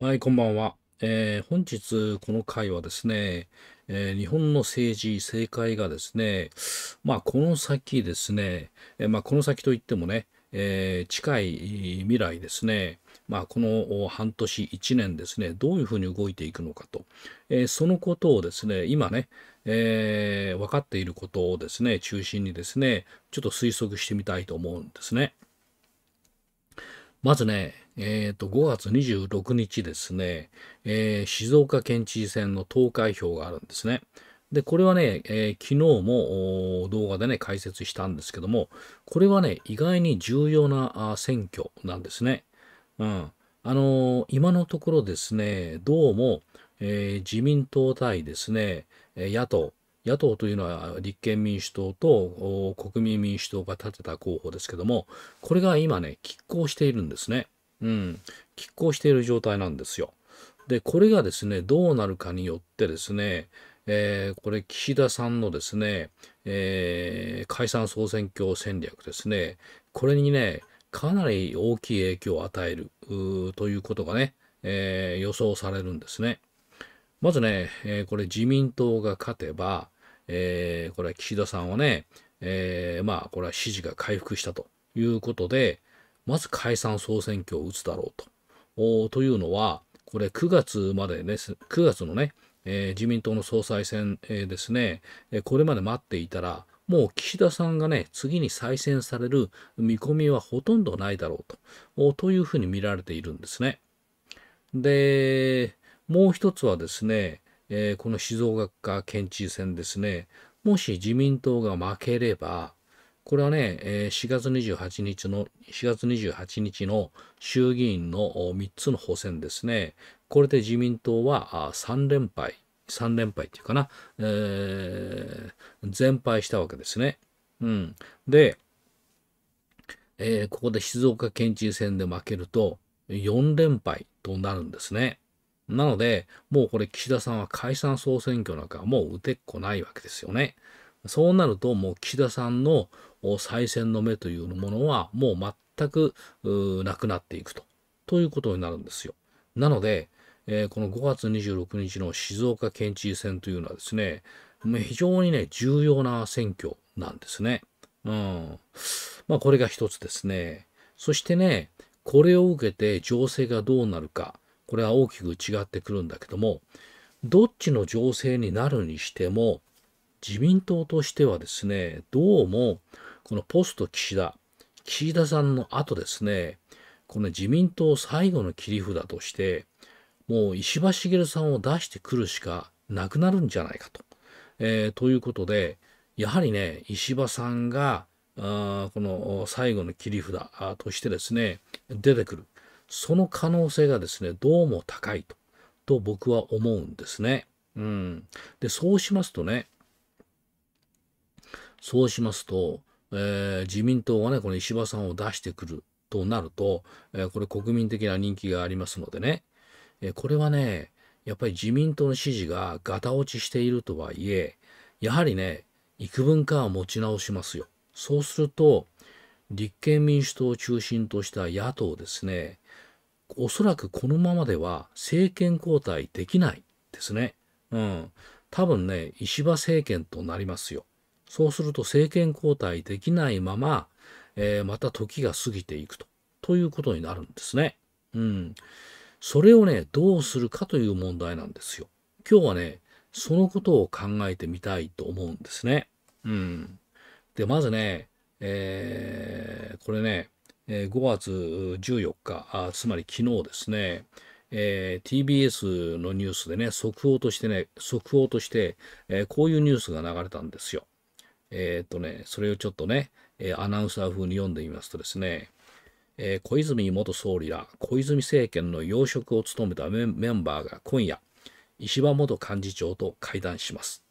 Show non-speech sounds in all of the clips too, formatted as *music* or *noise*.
はい、こんばんは。えー、本日、この回はですね、えー、日本の政治、政界がですね、まあ、この先ですね、えー、まあ、この先といってもね、えー、近い未来ですね、まあ、この半年、一年ですね、どういうふうに動いていくのかと、えー、そのことをですね、今ね、えー、分かっていることをですね、中心にですね、ちょっと推測してみたいと思うんですね。まずね、えーと、5月26日ですね、えー、静岡県知事選の投開票があるんですね。で、これはね、えー、昨日も動画でね、解説したんですけども、これはね、意外に重要な選挙なんですね。うん。あのー、今のところですね、どうも、えー、自民党対ですね、野党、野党というのは立憲民主党と国民民主党が立てた候補ですけども、これが今ね、拮抗しているんですね。うん、拮抗している状態なんですよ。で、これがですね、どうなるかによってですね、えー、これ岸田さんのですね、えー、解散総選挙戦略ですね、これにね、かなり大きい影響を与えるということがね、えー、予想されるんですね。まずね、えこれ自民党が勝てば、えこれは岸田さんはね、えまあこれは支持が回復したということで、まず解散総選挙を打つだろうと。というのは、これ9月までね、9月のね、えー、自民党の総裁選、えー、ですね、えこれまで待っていたら、もう岸田さんがね、次に再選される見込みはほとんどないだろうと、というふうに見られているんですね。で、もう一つはですね、えー、この静岡県知事選ですね、もし自民党が負ければ、これはね、4月28日の、4月28日の衆議院の3つの補選ですね。これで自民党は3連敗、3連敗っていうかな、えー、全敗したわけですね。うん。で、えー、ここで静岡県知事選で負けると4連敗となるんですね。なので、もうこれ岸田さんは解散総選挙なんかもう打てっこないわけですよね。そうなるともう岸田さんの再選の目というものはもう全くなくなっていくとということになるんですよ。なので、えー、この5月26日の静岡県知事選というのはですね非常にね重要な選挙なんですね。うん。まあこれが一つですね。そしてねこれを受けて情勢がどうなるかこれは大きく違ってくるんだけどもどっちの情勢になるにしても自民党としてはですねどうもこのポスト岸田、岸田さんの後ですね、この自民党最後の切り札として、もう石破茂さんを出してくるしかなくなるんじゃないかと。えー、ということで、やはりね、石破さんが、あこの最後の切り札としてですね、出てくる。その可能性がですね、どうも高いと、と僕は思うんですね。うん。で、そうしますとね、そうしますと、えー、自民党はね、この石破さんを出してくるとなると、えー、これ国民的な人気がありますのでね、えー、これはね、やっぱり自民党の支持がガタ落ちしているとはいえ、やはりね、幾分かは持ち直しますよ。そうすると、立憲民主党を中心とした野党ですね、おそらくこのままでは政権交代できないですね。うん。多分ね、石破政権となりますよ。そうすると政権交代できないまま、えー、また時が過ぎていくと、ということになるんですね。うん。それをね、どうするかという問題なんですよ。今日はね、そのことを考えてみたいと思うんですね。うん。で、まずね、えー、これね、え5月14日、あつまり昨日ですね、えー、TBS のニュースでね、速報としてね、速報として、えー、こういうニュースが流れたんですよ。えー、っとね、それをちょっとね、えアナウンサー風に読んでみますとですね、え小泉元総理ら小泉政権の要職を務めたメンバーが今夜、石破元幹事長と会談します。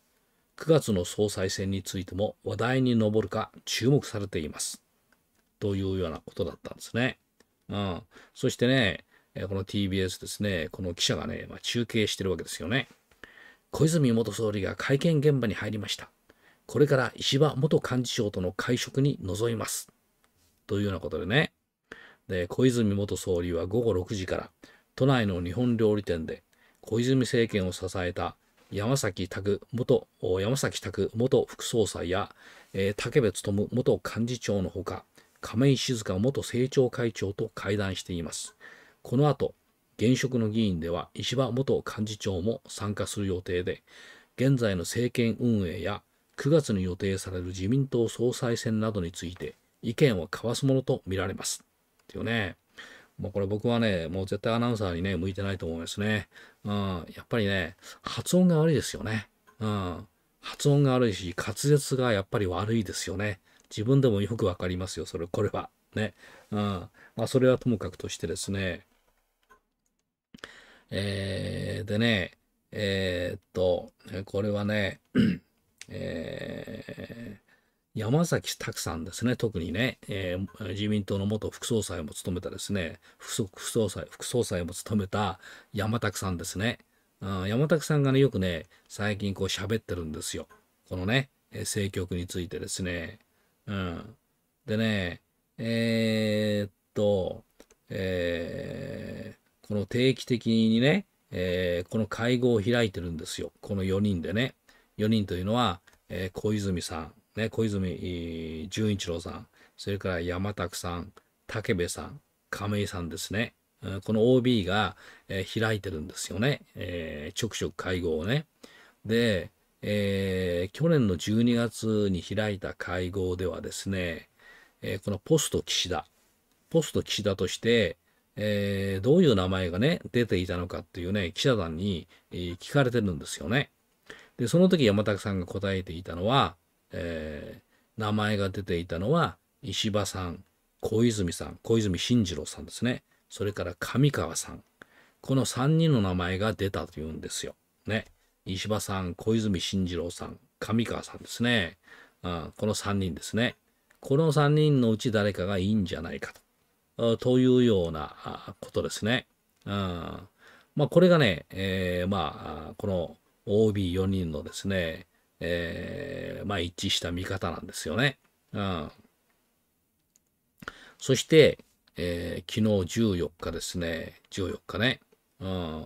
9月の総裁選についても話題に上るか注目されています。というようなことだったんですね。うん。そしてね、この TBS ですね、この記者がね、まあ、中継してるわけですよね。小泉元総理が会見現場に入りました。これから石破元幹事長との会食に臨みます。というようなことでね。で、小泉元総理は午後6時から、都内の日本料理店で、小泉政権を支えた山崎拓元、山崎拓元副総裁や、えー、竹部勉元幹事長のほか、亀井静香元政調会長と会談しています。この後、現職の議員では石破元幹事長も参加する予定で、現在の政権運営や9月に予定される自民党総裁選などについて意見を交わすものと見られます。っていうね。もうこれ僕はね、もう絶対アナウンサーにね、向いてないと思いますね。うん。やっぱりね、発音が悪いですよね。うん。発音が悪いし、滑舌がやっぱり悪いですよね。自分でもよくわかりますよ、それ、これは。ね。うん。まあ、それはともかくとしてですね。えー、でね、えー、っと、これはね、えー、山崎拓さんですね、特にね、えー、自民党の元副総裁も務めたですね、副総裁、副総裁も務めた山拓さんですね。あ山拓さんがね、よくね、最近こう喋ってるんですよ。このね、政局についてですね。うん。でね、えー、っと、えー、この定期的にね、えー、この会合を開いてるんですよ。この4人でね。4人というのは、えー、小泉さん、ね、小泉純一郎さん、それから山拓さん、武部さん、亀井さんですね。この OB が、えー、開いてるんですよね。えー、ちょくちょく会合をね。で、えー、去年の12月に開いた会合ではですね、えー、このポスト岸田、ポスト岸田として、えー、どういう名前がね、出ていたのかっていうね、記者団に、えー、聞かれてるんですよね。で、その時山田さんが答えていたのは、えー、名前が出ていたのは、石破さん、小泉さん、小泉進次郎さんですね。それから上川さん。この3人の名前が出たというんですよ。ね。石破さん、小泉進次郎さん、上川さんですね。うん、この3人ですね。この3人のうち誰かがいいんじゃないかと。というようなことですね。うん、まあ、これがね、えー、まあ、この OB4 人のですね、えー、まあ一致した見方なんですよね。うん。そして、えー、昨日14日ですね、14日ね、うん。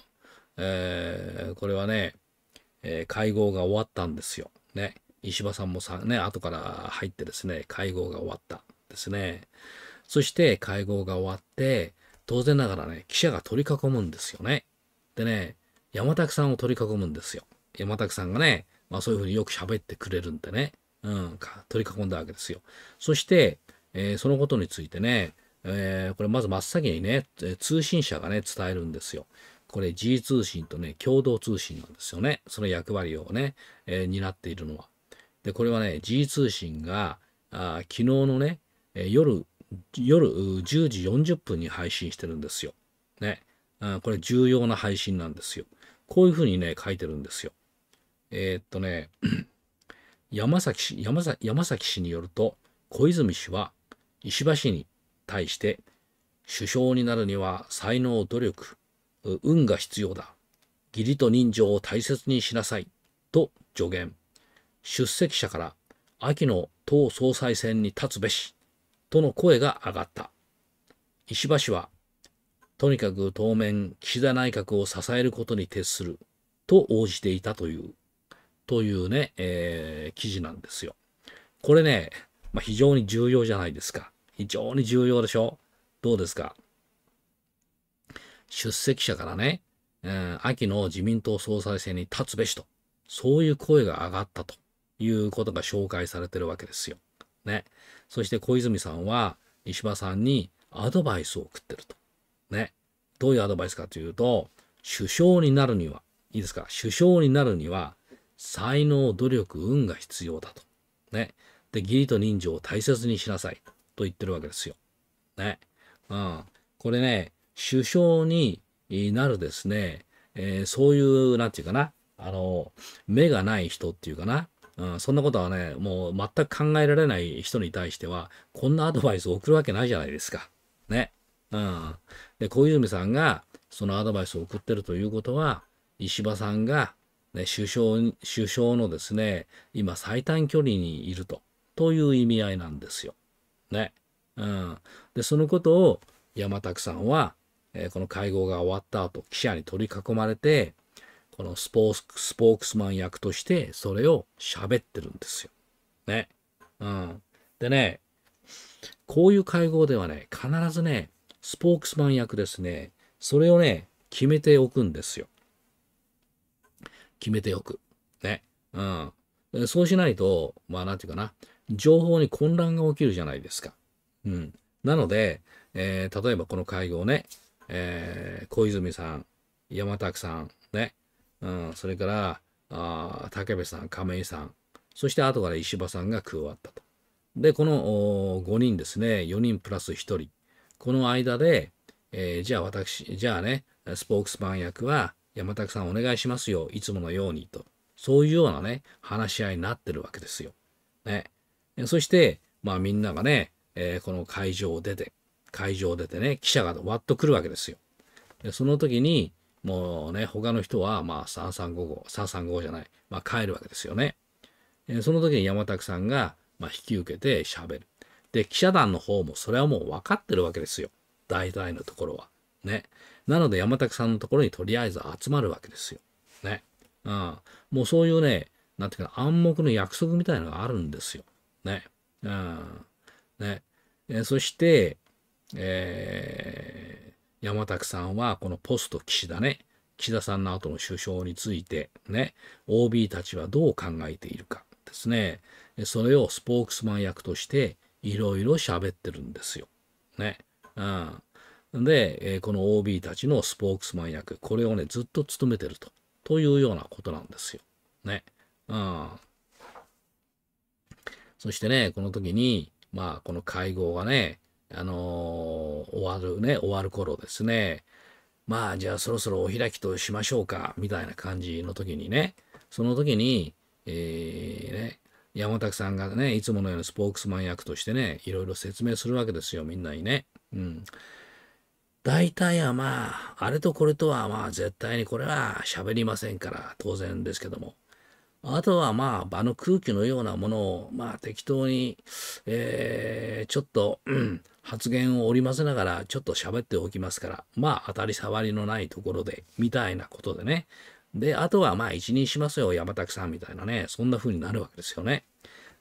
えー、これはね、えー、会合が終わったんですよ。ね。石破さんもさ、ね、後から入ってですね、会合が終わったですね。そして会合が終わって、当然ながらね、記者が取り囲むんですよね。でね、山拓さんを取り囲むんですよ。山拓さんがね、まあそういうふうによく喋ってくれるんでね、うん、取り囲んだわけですよ。そして、えー、そのことについてね、えー、これまず真っ先にね、通信社がね、伝えるんですよ。これ G 通信とね、共同通信なんですよね。その役割をね、えー、担っているのは。で、これはね、G 通信が、あ昨日のね、夜、夜10時40分に配信してるんですよ。ね。あこれ重要な配信なんですよ。こういうふうにね、書いてるんですよ。えー、っとね、*clears throat* 山崎氏、山崎、山崎氏によると、小泉氏は石破氏に対して、首相になるには才能、努力、運が必要だ。義理と人情を大切にしなさい。と助言。出席者から秋の党総裁選に立つべし。との声が上がった。石破氏はとにかく当面、岸田内閣を支えることに徹すると応じていたという、というね、えー、記事なんですよ。これね、まあ、非常に重要じゃないですか。非常に重要でしょどうですか出席者からね、うん、秋の自民党総裁選に立つべしと、そういう声が上がったということが紹介されてるわけですよ。ね。そして小泉さんは石破さんにアドバイスを送ってると。ね、どういうアドバイスかというと、首相になるには、いいですか、首相になるには、才能、努力、運が必要だと。ね。で、義理と人情を大切にしなさいと言ってるわけですよ。ね。うん。これね、首相になるですね、えー、そういう、なんていうかな、あの、目がない人っていうかな、うん、そんなことはね、もう全く考えられない人に対しては、こんなアドバイスを送るわけないじゃないですか。ね。うん。で、小泉さんがそのアドバイスを送ってるということは、石破さんが、ね、首相、首相のですね、今最短距離にいると、という意味合いなんですよ。ね。うん。で、そのことを山拓さんは、えー、この会合が終わった後、記者に取り囲まれて、このスポース、スポークスマン役として、それを喋ってるんですよ。ね。うん。でね、こういう会合ではね、必ずね、スポークスマン役ですね、それをね、決めておくんですよ。決めておく。ね。うん。そうしないと、まあなんていうかな、情報に混乱が起きるじゃないですか。うん。なので、えー、例えばこの会合ね、えー、小泉さん、山田さん、ね、うん、それから、あ武部さん、亀井さん、そして後から石破さんが加わったと。で、この5人ですね、4人プラス1人この間で、えー、じゃあ私、じゃあね、スポークスマン役は山田さんお願いしますよ、いつものようにと。そういうようなね、話し合いになってるわけですよ。ね。そして、まあみんながね、えー、この会場を出て、会場を出てね、記者がわっと来るわけですよ。でその時に、もうね、他の人は、まあ、3355、335じゃない、まあ、帰るわけですよね。その時に山田さんが、まあ、引き受けて喋る。で、記者団の方もそれはもう分かってるわけですよ。大体のところは。ね。なので山崎さんのところにとりあえず集まるわけですよ。ね。うん。もうそういうね、なんていうか暗黙の約束みたいなのがあるんですよ。ね。うん。ね。えそして、えー、山崎さんはこのポスト岸田ね。岸田さんの後の首相についてね、OB たちはどう考えているかですね。それをスポークスマン役としていろいろ喋ってるんですよ。ね。うん。で、えー、この OB たちのスポークスマン役、これをね、ずっと務めてると。というようなことなんですよ。ね。うん。そしてね、この時に、まあ、この会合がね、あのー、終わるね、終わる頃ですね、まあ、じゃあそろそろお開きとしましょうか、みたいな感じの時にね、その時に、えー、ね、山田さんがね、いつものようにスポークスマン役としてね、いろいろ説明するわけですよ、みんなにね。うん。大体はまあ、あれとこれとはまあ、絶対にこれは喋りませんから、当然ですけども。あとはまあ、場の空気のようなものを、まあ適当に、えー、ちょっと、うん、発言を織り交ぜながら、ちょっと喋っておきますから、まあ当たり障りのないところで、みたいなことでね、で、あとはまあ一任しますよ、山崎さんみたいなね、そんな風になるわけですよね。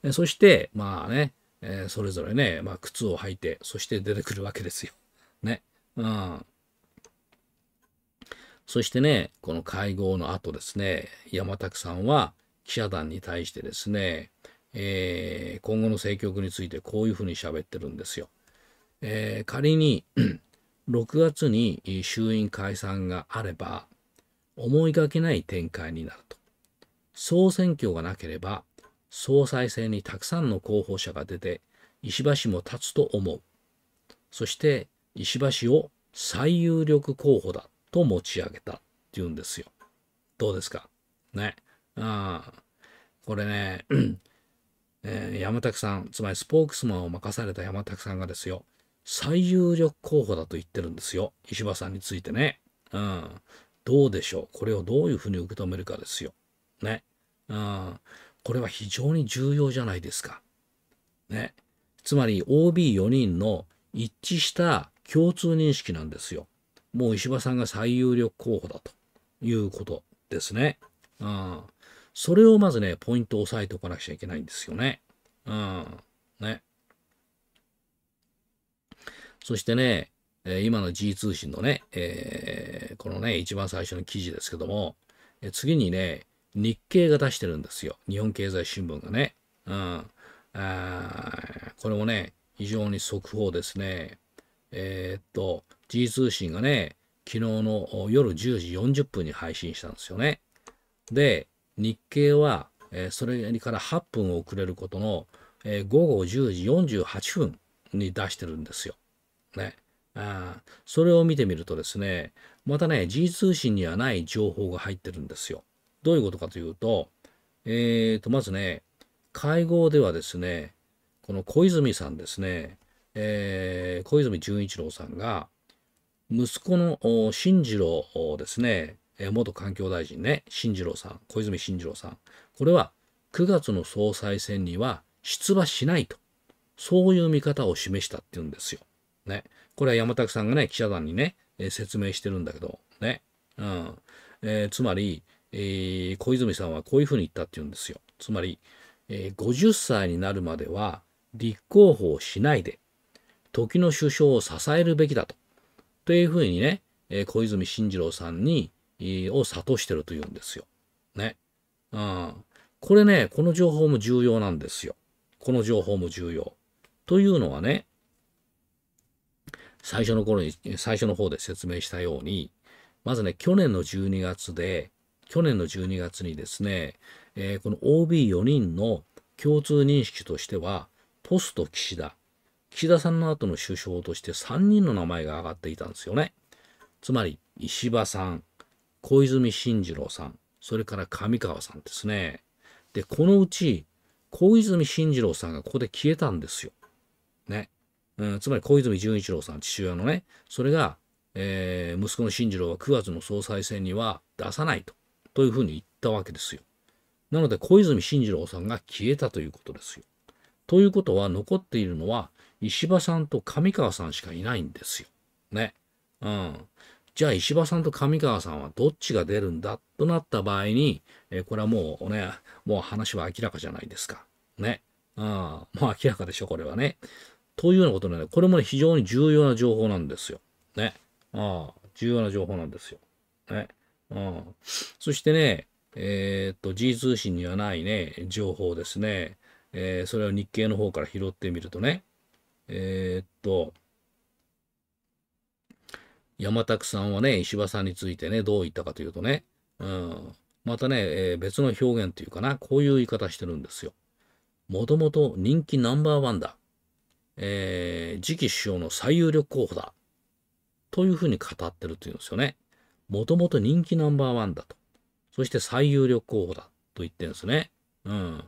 でそして、まあね、えー、それぞれね、まあ、靴を履いて、そして出てくるわけですよ。ね。うん。そしてね、この会合の後ですね、山拓さんは記者団に対してですね、えー、今後の政局についてこういうふうに喋ってるんですよ。えー、仮に6 *clears throat* 月に衆院解散があれば、思いがけない展開になると。総選挙がなければ、総裁選にたくさんの候補者が出て、石破氏も立つと思う。そして、石破氏を最有力候補だと持ち上げたっていうんですよ。どうですかね。ああ、これね、*clears throat* えー、山拓さん、つまりスポークスマンを任された山拓さんがですよ、最有力候補だと言ってるんですよ。石破さんについてね。うん。どうでしょうこれをどういうふうに受け止めるかですよ。ね。うん。これは非常に重要じゃないですか。ね。つまり OB4 人の一致した共通認識なんですよ。もう石破さんが最有力候補だということですね。うん。それをまずね、ポイントを押さえておかなくちゃいけないんですよね。うん。ね。そしてね、え今の G 通信のね、えー、このね、一番最初の記事ですけども、え次にね、日経が出してるんですよ。日本経済新聞がね。うん。あこれもね、非常に速報ですね。えー、っと、G 通信がね、昨日の夜10時40分に配信したんですよね。で、日経は、えー、それから8分遅れることの、えー、午後10時48分に出してるんですよ。ね。あそれを見てみるとですね、またね、G 通信にはない情報が入ってるんですよ。どういうことかというと、えーと、まずね、会合ではですね、この小泉さんですね、えー、小泉純一郎さんが、息子の新次郎ですね、元環境大臣ね、新次郎さん、小泉進次郎さん、これは9月の総裁選には出馬しないと、そういう見方を示したっていうんですよ。ね。これは山田さんがね、記者団にね、えー、説明してるんだけど、ね。うん。えー、つまり、えー、小泉さんはこういうふうに言ったって言うんですよ。つまり、えー、50歳になるまでは立候補をしないで、時の首相を支えるべきだと。というふうにね、えー、小泉進次郎さんに、えー、を諭してるというんですよ。ね。うん。これね、この情報も重要なんですよ。この情報も重要。というのはね、最初の頃に、最初の方で説明したように、まずね、去年の12月で、去年の12月にですね、えー、この OB4 人の共通認識としては、ポスト岸田、岸田さんの後の首相として3人の名前が挙がっていたんですよね。つまり、石破さん、小泉進次郎さん、それから上川さんですね。で、このうち、小泉進次郎さんがここで消えたんですよ。ね。うん、つまり小泉純一郎さん、父親のね、それが、えー、息子の進次郎は9月の総裁選には出さないと、というふうに言ったわけですよ。なので、小泉進次郎さんが消えたということですよ。ということは、残っているのは、石破さんと上川さんしかいないんですよ。ね。うん。じゃあ石破さんと上川さんはどっちが出るんだとなった場合に、えー、これはもうね、もう話は明らかじゃないですか。ね。うん。もう明らかでしょ、これはね。というようなことなで、これも、ね、非常に重要な情報なんですよ。ね。ああ、重要な情報なんですよ。ね。ああそしてね、えー、っと、G 通信にはないね、情報ですね。えー、それを日経の方から拾ってみるとね、えー、っと、山拓さんはね、石破さんについてね、どう言ったかというとね、うん、またね、えー、別の表現というかな、こういう言い方してるんですよ。もともと人気ナンバーワンだ。えー、次期首相の最有力候補だ。というふうに語ってるというんですよね。もともと人気ナンバーワンだと。そして最有力候補だと言ってるんですね。うん。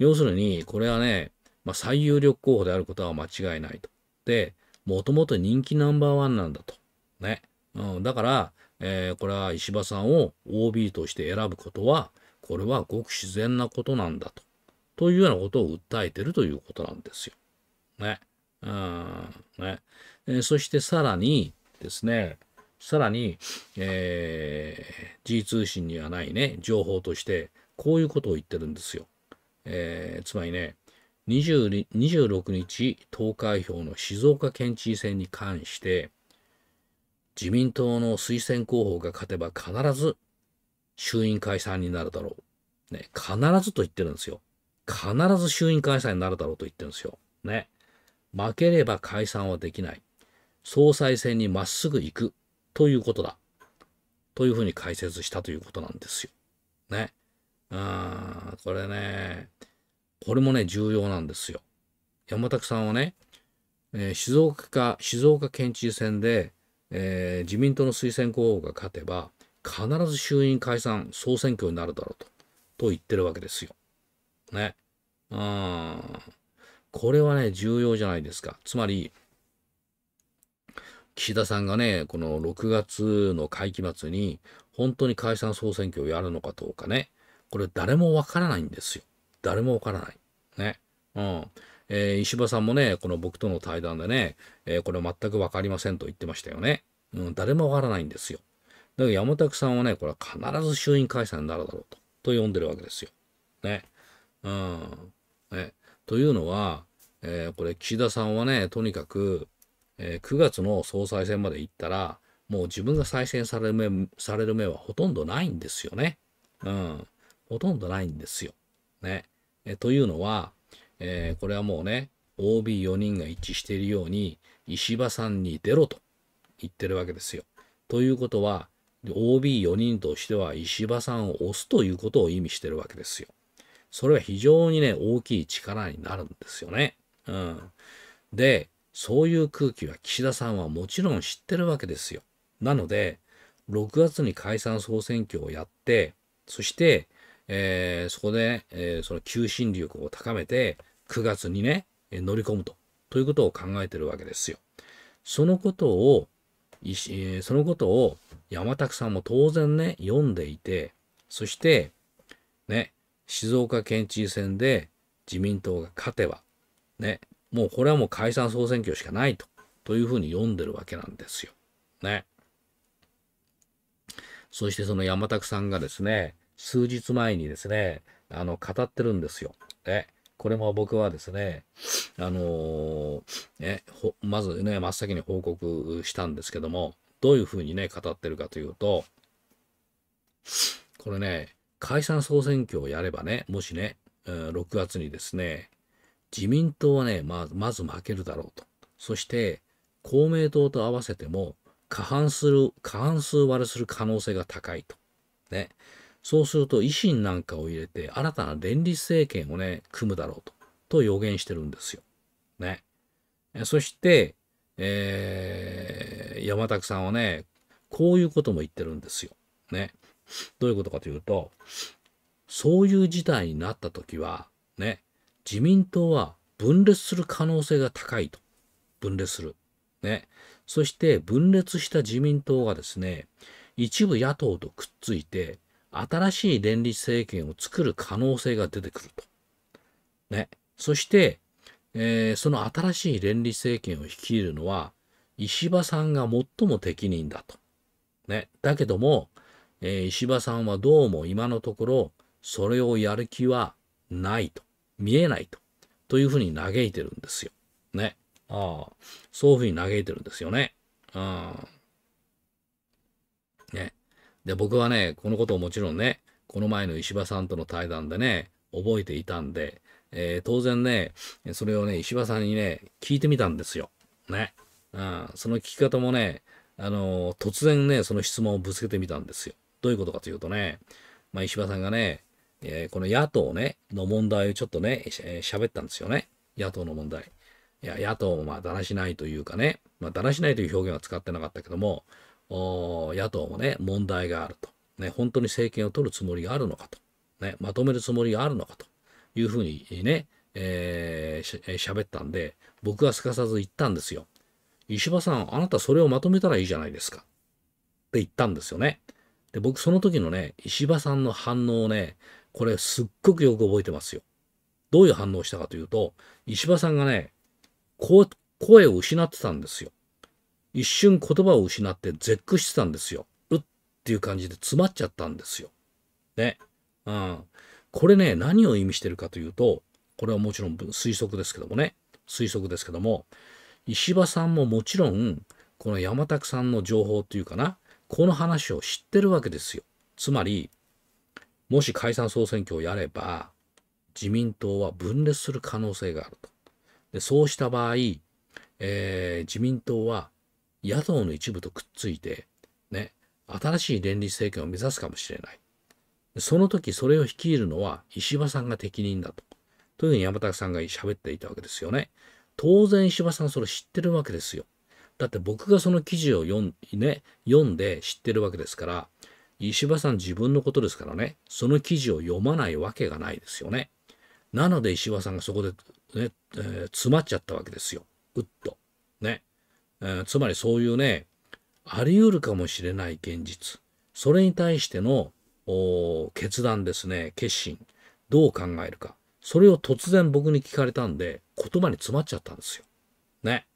要するに、これはね、まあ、最有力候補であることは間違いないと。で、もともと人気ナンバーワンなんだと。ね。うん、だから、えー、これは石破さんを OB として選ぶことは、これはごく自然なことなんだと。というようなことを訴えてるということなんですよ。ね。うん。ね。えー、そしてさらにですね、さらに、えー、G 通信にはないね、情報として、こういうことを言ってるんですよ。えー、つまりね、2 26日投開票の静岡県知事選に関して、自民党の推薦候補が勝てば必ず衆院解散になるだろう。ね、必ずと言ってるんですよ。必ず衆院解散になるだろうと言ってるんですよ。ね。負ければ解散はできない。総裁選にまっすぐ行くということだ。というふうに解説したということなんですよ。ね。あこれね、これもね、重要なんですよ。山田さんはね、えー、静岡か、静岡県知事選で、えー、自民党の推薦候補が勝てば、必ず衆院解散、総選挙になるだろうと、と言ってるわけですよ。ね。うん。これはね、重要じゃないですか。つまり、岸田さんがね、この6月の会期末に、本当に解散総選挙をやるのかどうかね、これ誰もわからないんですよ。誰もわからない。ね。うん。えー、石破さんもね、この僕との対談でね、えー、これ全く分かりませんと言ってましたよね。うん、誰も分からないんですよ。だから山田さんはね、これは必ず衆院解散になるだろうと、と呼んでるわけですよ。ね。うん。ね。というのは、えー、これ岸田さんはね、とにかく、えー、9月の総裁選まで行ったら、もう自分が再選される目される目はほとんどないんですよね。うん。ほとんどないんですよ。ね。えというのは、えー、これはもうね、OB4 人が一致しているように、石破さんに出ろと言ってるわけですよ。ということは、OB4 人としては石破さんを押すということを意味してるわけですよ。それは非常にね、大きい力になるんですよね。うん。で、そういう空気は岸田さんはもちろん知ってるわけですよ。なので、6月に解散総選挙をやって、そして、えー、そこで、えー、その求心力を高めて、9月にね、乗り込むと、ということを考えてるわけですよ。そのことを、そのことを山田さんも当然ね、読んでいて、そして、ね、静岡県知事選で自民党が勝てば、ね、もうこれはもう解散総選挙しかないと、というふうに読んでるわけなんですよ。ね。そしてその山拓さんがですね、数日前にですね、あの、語ってるんですよ。ね。これも僕はですね、あのー、ね、まずね、真っ先に報告したんですけども、どういうふうにね、語ってるかというと、これね、解散総選挙をやればね、もしね、6月にですね、自民党はね、まあ、まず負けるだろうと。そして、公明党と合わせても、過半数、過半数割れする可能性が高いと。ね。そうすると、維新なんかを入れて、新たな連立政権をね、組むだろうと。と予言してるんですよ。ね。そして、えー、山拓さんはね、こういうことも言ってるんですよ。ね。どういうことかというと、そういう事態になったときは、ね、自民党は分裂する可能性が高いと。分裂する。ね。そして分裂した自民党がですね、一部野党とくっついて、新しい連立政権を作る可能性が出てくると。ね。そして、えー、その新しい連立政権を率いるのは、石破さんが最も適任だと。ね。だけども、えー、石破さんはどうも今のところそれをやる気はないと。見えないと。というふうに嘆いてるんですよ。ね。ああ。そういうふうに嘆いてるんですよね。うん。ね。で、僕はね、このことをもちろんね、この前の石破さんとの対談でね、覚えていたんで、えー、当然ね、それをね、石破さんにね、聞いてみたんですよ。ね。うん。その聞き方もね、あの突然ね、その質問をぶつけてみたんですよ。どういうことかというとね、まあ、石破さんがね、えー、この野党ね、の問題をちょっとね、喋、えー、ったんですよね。野党の問題。いや、野党もまあ、だらしないというかね、まあ、だらしないという表現は使ってなかったけども、野党もね、問題があると。ね、本当に政権を取るつもりがあるのかと。ね、まとめるつもりがあるのかというふうにね、えー、しゃべったんで、僕はすかさず言ったんですよ。石破さん、あなたそれをまとめたらいいじゃないですか。って言ったんですよね。で、僕その時のね、石破さんの反応をね、これすっごくよく覚えてますよ。どういう反応をしたかというと、石破さんがね、こう、声を失ってたんですよ。一瞬言葉を失って絶句してたんですよ。うっていう感じで詰まっちゃったんですよ。ね。うん。これね、何を意味してるかというと、これはもちろん推測ですけどもね、推測ですけども、石破さんももちろん、この山拓さんの情報っていうかな、この話を知ってるわけですよ。つまり、もし解散総選挙をやれば、自民党は分裂する可能性があると。でそうした場合、えー、自民党は野党の一部とくっついて、ね、新しい連立政権を目指すかもしれない。その時それを率いるのは石破さんが適任だと。というふうに山田さんが喋っていたわけですよね。当然石破さんそれ知ってるわけですよ。だって僕がその記事を読ん,、ね、読んで知ってるわけですから、石破さん自分のことですからね、その記事を読まないわけがないですよね。なので石破さんがそこでね、えー、詰まっちゃったわけですよ。うっと。ね。えー、つまりそういうね、あり得るかもしれない現実。それに対しての決断ですね、決心。どう考えるか。それを突然僕に聞かれたんで、言葉に詰まっちゃったんですよ。ね。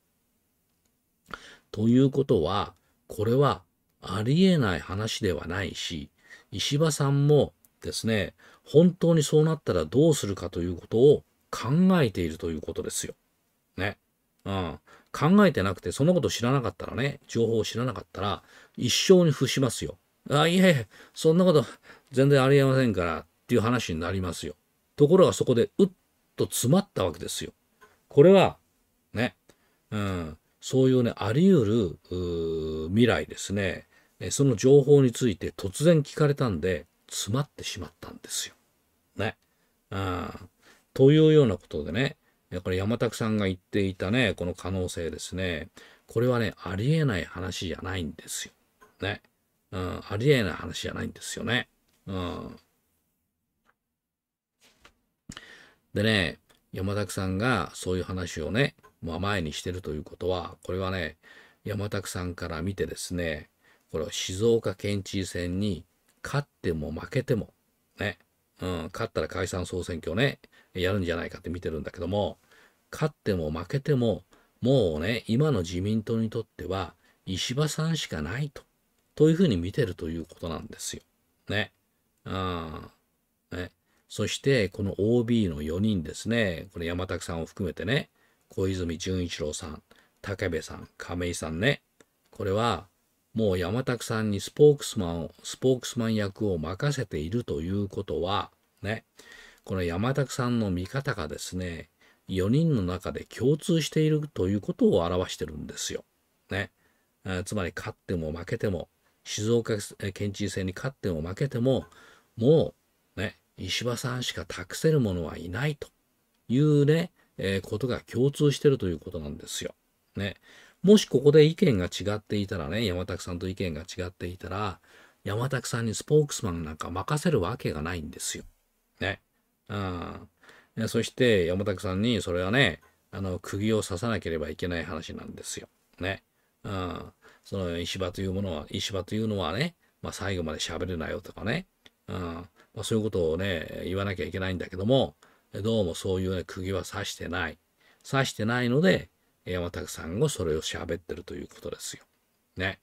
ということは、これはありえない話ではないし、石破さんもですね、本当にそうなったらどうするかということを考えているということですよ。ね。うん。考えてなくて、そのこと知らなかったらね、情報を知らなかったら、一生に伏しますよ。あ、いえいえ、そんなこと全然ありえませんからっていう話になりますよ。ところがそこでうっと詰まったわけですよ。これは、ね、うん、そういうね、あり得る未来ですね、その情報について突然聞かれたんで、詰まってしまったんですよ。ね。うん。というようなことでね、やっぱり山拓さんが言っていたね、この可能性ですね。これはね、ありえない話じゃないんですよ。ね。うん、ありえない話じゃないんですよね。うん。でね、山田さんがそういう話をね、まあ、前にしてるということは、これはね、山田さんから見てですね、これは静岡県知事選に勝っても負けても、ね、うん、勝ったら解散総選挙ね、やるんじゃないかって見てるんだけども、勝っても負けても、もうね、今の自民党にとっては、石破さんしかないと、というふうに見てるということなんですよ。ね。うん。ね。そしてこの OB の4人ですね、これ山拓さんを含めてね、小泉純一郎さん、武部さん、亀井さんね、これはもう山拓さんにスポークスマンを、スポークスマン役を任せているということは、ね、この山拓さんの見方がですね、4人の中で共通しているということを表してるんですよ。ね。つまり勝っても負けても、静岡県知事選に勝っても負けても、もう石破さんしか託せる者はいないというね、えー、ことが共通してるということなんですよ。ね。もしここで意見が違っていたらね、山田さんと意見が違っていたら、山田さんにスポークスマンなんか任せるわけがないんですよ。ね。うん。そして山田さんにそれはね、あの、釘を刺さなければいけない話なんですよ。ね。うん。その石破というものは、石破というのはね、まあ、最後まで喋れないよとかね。うん。まあ、そういうことをね、言わなきゃいけないんだけども、どうもそういうね、釘は刺してない。刺してないので、山田さんがそれを喋ってるということですよ。ね。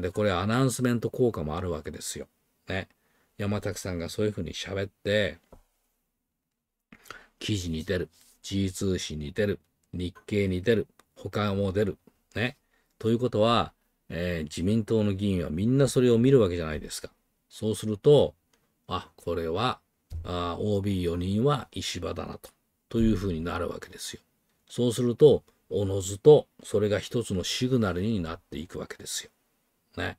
で、これアナウンスメント効果もあるわけですよ。ね。山田さんがそういうふうに喋って、記事に出る。G 通信に出る。日経に出る。他も出る。ね。ということは、えー、自民党の議員はみんなそれを見るわけじゃないですか。そうすると、あ、これは、OB4 人は石場だなと、というふうになるわけですよ。そうすると、おのずと、それが一つのシグナルになっていくわけですよ。ね。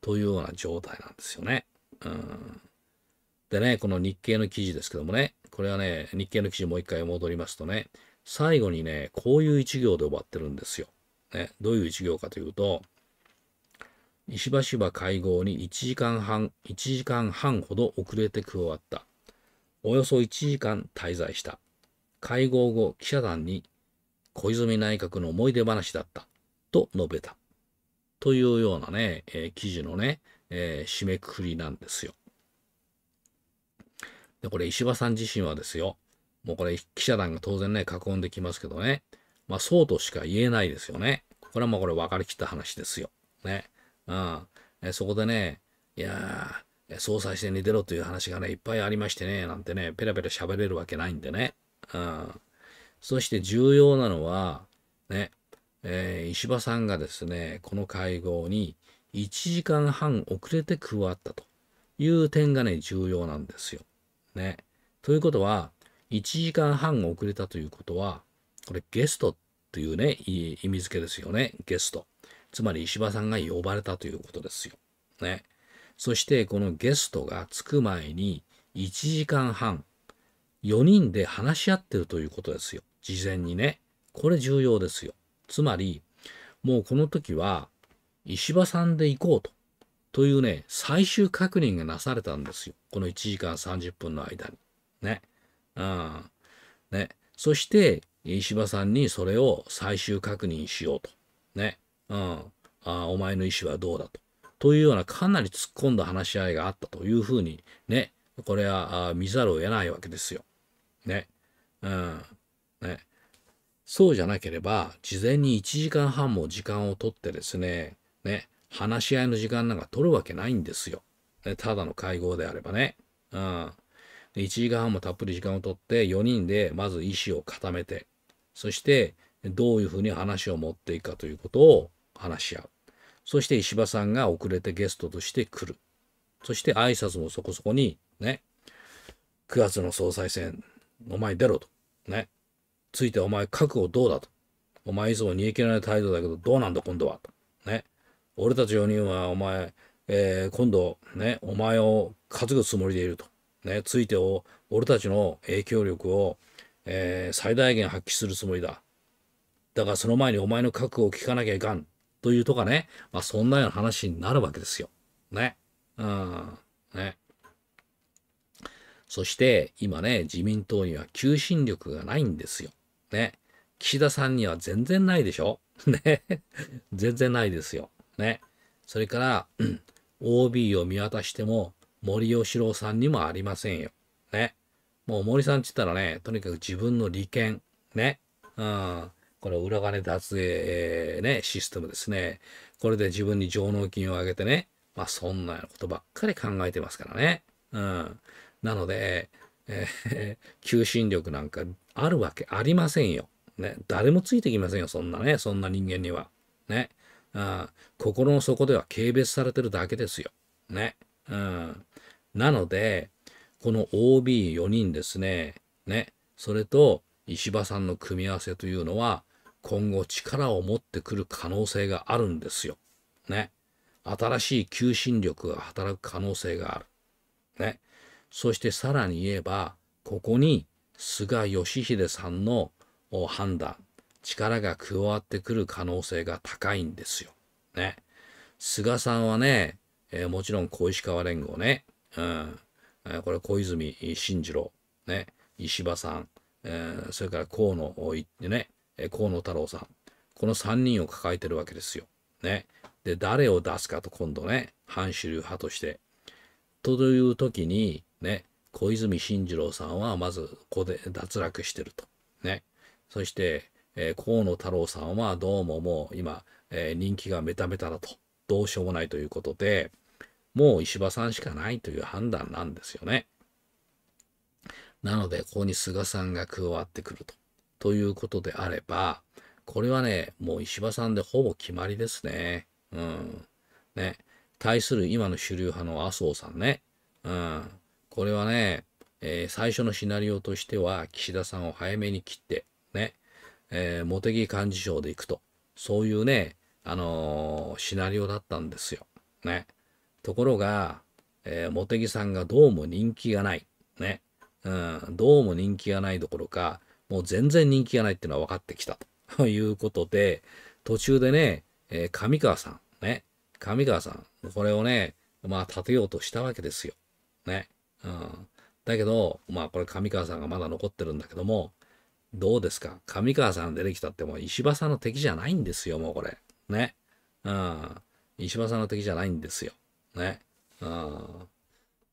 というような状態なんですよね。うん。でね、この日経の記事ですけどもね、これはね、日経の記事もう一回戻りますとね、最後にね、こういう一行で終わってるんですよ。ね、どういう一行かというと、石破柴会合に1時間半、1時間半ほど遅れて加わった。およそ1時間滞在した。会合後、記者団に、小泉内閣の思い出話だった。と述べた。というようなね、えー、記事のね、えー、締めくくりなんですよ。で、これ石破さん自身はですよ。もうこれ記者団が当然ね、囲んできますけどね。まあそうとしか言えないですよね。これはもうこれ分かりきった話ですよ。ね。うん。えそこでね、いやー、総裁選に出ろという話がね、いっぱいありましてね、なんてね、ペラペラ喋れるわけないんでね。うん。そして重要なのは、ね、えー、石破さんがですね、この会合に1時間半遅れて加わったという点がね、重要なんですよ。ね。ということは、1時間半遅れたということは、これゲストっていうね、意味付けですよね、ゲスト。つまり石破さんが呼ばれたということですよ。ね。そしてこのゲストが着く前に1時間半、4人で話し合ってるということですよ。事前にね。これ重要ですよ。つまり、もうこの時は石破さんで行こうと。というね、最終確認がなされたんですよ。この1時間30分の間に。ね。うん。ね。そして、石破さんにそれを最終確認しようと。ね。うん、あお前の意思はどうだと。というようなかなり突っ込んだ話し合いがあったというふうにね、これは見ざるを得ないわけですよ。ね。うん。ね。そうじゃなければ、事前に1時間半も時間を取ってですね、ね、話し合いの時間なんか取るわけないんですよ。ね、ただの会合であればね。うん。1時間半もたっぷり時間を取って、4人でまず意思を固めて、そして、どういうふうに話を持っていくかということを、話し合う。そして石破さんが遅れてゲストとして来る。そして挨拶もそこそこに、ね、9月の総裁選、お前出ろと。ね。ついてお前覚悟どうだと。お前いつも逃げ切らない態度だけど、どうなんだ今度は。と。ね。俺たち4人はお前、えー、今度、ね、お前を担ぐつもりでいると。ね、ついてを、俺たちの影響力を、えー、最大限発揮するつもりだ。だがその前にお前の覚悟を聞かなきゃいかん。というとかね、まあそんなような話になるわけですよ。ね。うん。ね。そして今ね、自民党には求心力がないんですよ。ね。岸田さんには全然ないでしょ *laughs* ね。全然ないですよ。ね。それから、うん、OB を見渡しても森喜朗さんにもありませんよ。ね。もう森さんって言ったらね、とにかく自分の利権、ね。うん。この裏金脱税、えー、ね、システムですね。これで自分に上納金を上げてね、まあそんなことばっかり考えてますからね。うん。なので、えー、*laughs* 求心力なんかあるわけありませんよ。ね、誰もついてきませんよ、そんなね、そんな人間には。ね。うん、心の底では軽蔑されてるだけですよ。ね。うん。なので、この OB4 人ですね。ね。それと、石破さんの組み合わせというのは、今後力を持ってくる可能性があるんですよ。ね。新しい求心力が働く可能性がある。ね。そしてさらに言えば、ここに菅義偉さんの判断、力が加わってくる可能性が高いんですよ。ね。菅さんはね、えー、もちろん小石川連合ね、うん、えー、これ小泉進次郎、ね、石破さん、えー、それから河野を言ってね、え河野太郎さん。この3人を抱えてるわけですよ。ね。で、誰を出すかと今度ね、反主流派として。という時に、ね、小泉進次郎さんはまずここで脱落してると。ね。そして、えー、河野太郎さんはどうももう今、えー、人気がメタメタだと。どうしようもないということで、もう石破さんしかないという判断なんですよね。なので、ここに菅さんが加わってくると。ということであれば、これはね、もう石破さんでほぼ決まりですね。うん。ね。対する今の主流派の麻生さんね。うん。これはね、えー、最初のシナリオとしては、岸田さんを早めに切って、ね。えー、茂木幹事長で行くと。そういうね、あのー、シナリオだったんですよ。ね。ところが、えー、茂木さんがどうも人気がない。ね。うん、どうも人気がないどころか、もう全然人気がないっていうのは分かってきたということで、途中でね、えー、上川さん、ね、上川さん、これをね、まあ立てようとしたわけですよ。ね。うん。だけど、まあこれ上川さんがまだ残ってるんだけども、どうですか上川さん出てきたってもう石破さんの敵じゃないんですよ、もうこれ。ね。うん。石破さんの敵じゃないんですよ。ね。うん。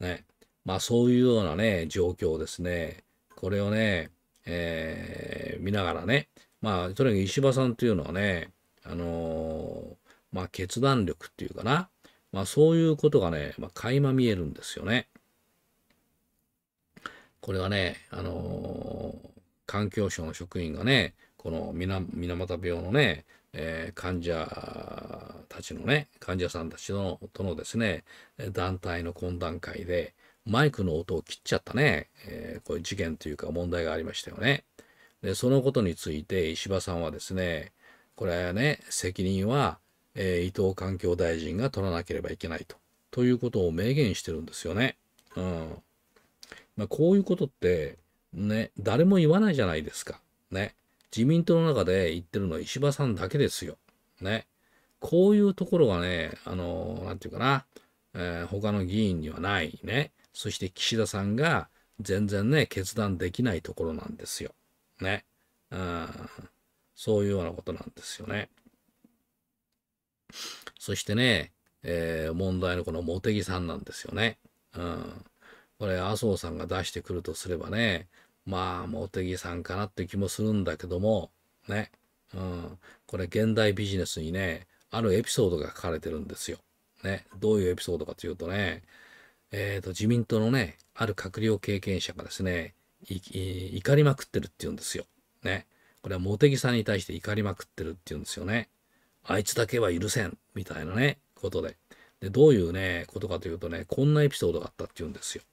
ね。まあそういうようなね、状況ですね。これをね、えー、見ながらね、まあ、とにかく石破さんというのはね、あのー、まあ、決断力っていうかな、まあ、そういうことがね、まあ、垣間見えるんですよね。これはね、あのー、環境省の職員がね、この水俣病のね、えー、患者たちのね、患者さんたちのとのですね、団体の懇談会で、マイクの音を切っちゃったね、えー、こういう事件というか問題がありましたよね。で、そのことについて石破さんはですね、これね、責任は、えー、伊藤環境大臣が取らなければいけないと、ということを明言してるんですよね。うん。まあ、こういうことって、ね、誰も言わないじゃないですか。ね。自民党の中で言ってるのは石破さんだけですよ。ね。こういうところがね、あのー、なんていうかな、えー、他の議員にはないね。そして岸田さんが全然ね、決断できないところなんですよ。ね。うん。そういうようなことなんですよね。そしてね、えー、問題のこの茂木さんなんですよね。うん。これ、麻生さんが出してくるとすればね、まあ、茂木さんかなって気もするんだけども、ね。うん。これ、現代ビジネスにね、あるエピソードが書かれてるんですよ。ね。どういうエピソードかというとね、えー、と、自民党のね、ある閣僚経験者がですね、怒りまくってるって言うんですよ。ね。これは茂木さんに対して怒りまくってるって言うんですよね。あいつだけは許せん、みたいなね、ことで。で、どういうね、ことかというとね、こんなエピソードがあったって言うんですよ。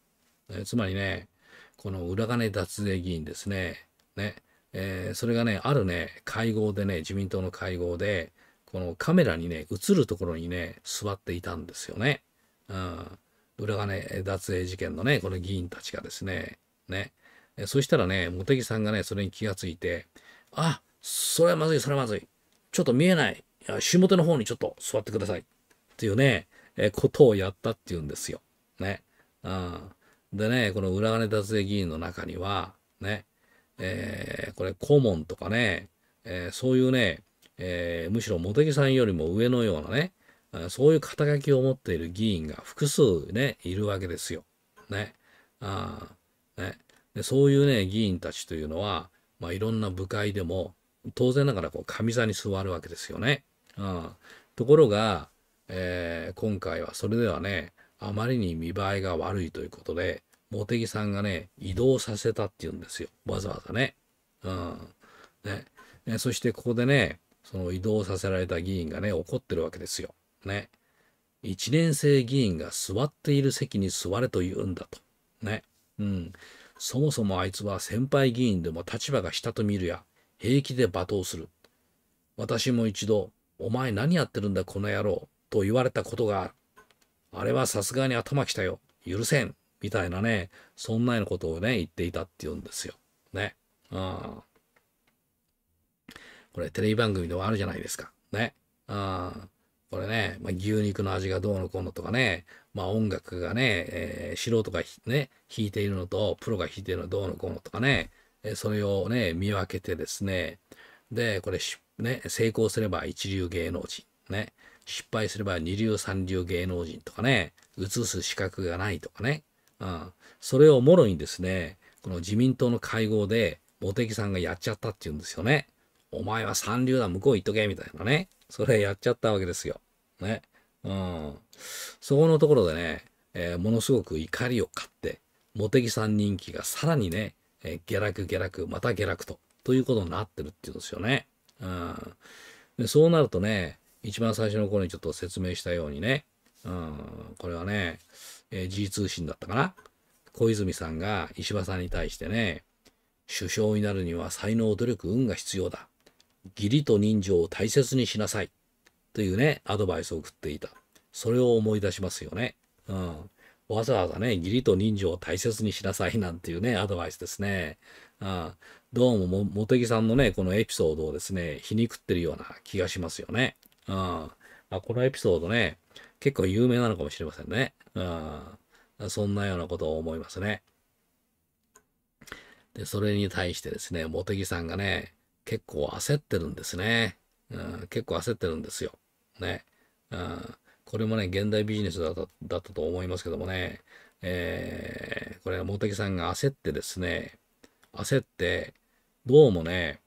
えつまりね、この裏金脱税議員ですね。ね。えー、それがね、あるね、会合でね、自民党の会合で、このカメラにね、映るところにね、座っていたんですよね。うん。裏金、脱税事件のね、この議員たちがですね、ね、そしたらね、茂木さんがね、それに気がついて、あ、それはまずい、それはまずい。ちょっと見えない。下手の方にちょっと座ってください。っていうね、えことをやったっていうんですよ。ね。うん。でね、この裏金脱税議員の中には、ね、えー、これ顧問とかね、えー、そういうね、えー、むしろ茂木さんよりも上のようなね、そういう肩書きを持っている議員が複数ね、いるわけですよ。ね。あねでそういうね、議員たちというのは、まあ、いろんな部会でも、当然ながらこう、上座に座るわけですよね。うん、ところが、えー、今回はそれではね、あまりに見栄えが悪いということで、茂木さんがね、移動させたっていうんですよ。わざわざね。うん。ね。ねそしてここでね、その移動させられた議員がね、怒ってるわけですよ。ね。一年生議員が座っている席に座れと言うんだと。ね。うん。そもそもあいつは先輩議員でも立場が下と見るや、平気で罵倒する。私も一度、お前何やってるんだこの野郎、と言われたことがある。あれはさすがに頭きたよ。許せん。みたいなね、そんなようなことをね、言っていたっていうんですよ。ね。うん。これテレビ番組でもあるじゃないですか。ね。うん。これね、まあ、牛肉の味がどうのこうのとかね、まあ、音楽がね、えー、素人がね、弾いているのと、プロが弾いているのどうのこうのとかね、えー、それをね、見分けてですね、で、これね、成功すれば一流芸能人、ね、失敗すれば二流三流芸能人とかね、移す資格がないとかね、うん、それをもろにですね、この自民党の会合で、茂木さんがやっちゃったって言うんですよね。お前は三流だ、向こう行っとけ、みたいなね。それやっちゃったわけですよ。ね。うん。そこのところでね、えー、ものすごく怒りを買って、茂木さん人気がさらにね、えー、下落下落、また下落と、ということになってるっていうんですよね。うん。でそうなるとね、一番最初の頃にちょっと説明したようにね、うん、これはね、えー、G 通信だったかな。小泉さんが石破さんに対してね、首相になるには才能、努力、運が必要だ。義理と人情を大切にしなさい。というね、アドバイスを送っていた。それを思い出しますよね。うん。わざわざね、義理と人情を大切にしなさいなんていうね、アドバイスですね。うん、どうも茂木さんのね、このエピソードをですね、皮肉ってるような気がしますよね。うん、あこのエピソードね、結構有名なのかもしれませんね。うん、そんなようなことを思いますね。で、それに対してですね、茂木さんがね、結構焦ってるんですね。うん、結構焦ってるんですよ。ね。うん、これもね、現代ビジネスだっただったと思いますけどもね、えー、これ、茂木さんが焦ってですね、焦って、どうもね、